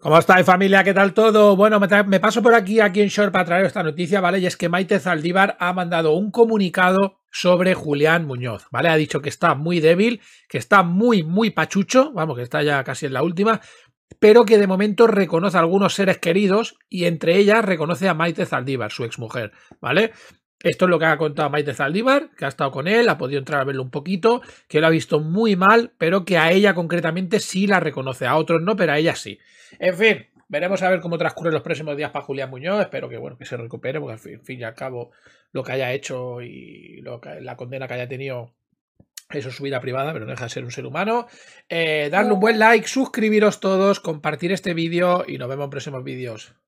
¿Cómo estáis familia? ¿Qué tal todo? Bueno, me, paso por aquí, aquí en Short para traer esta noticia, ¿vale? Y es que Maite Zaldívar ha mandado un comunicado sobre Julián Muñoz, ¿vale? Ha dicho que está muy débil, que está muy, muy pachucho, vamos, que está ya casi en la última, pero que de momento reconoce a algunos seres queridos y entre ellas reconoce a Maite Zaldívar, su exmujer, ¿vale? Esto es lo que ha contado Maite Zaldívar, que ha estado con él, ha podido entrar a verlo un poquito, que lo ha visto muy mal, pero que a ella concretamente sí la reconoce, a otros no, pero a ella sí. En fin, veremos a ver cómo transcurren los próximos días para Julián Muñoz, espero que, bueno, que se recupere, porque al fin, y al cabo lo que haya hecho y la condena que haya tenido eso es su vida privada, pero deja de ser un ser humano. Eh, darle un buen like, suscribiros todos, compartir este vídeo y nos vemos en próximos vídeos.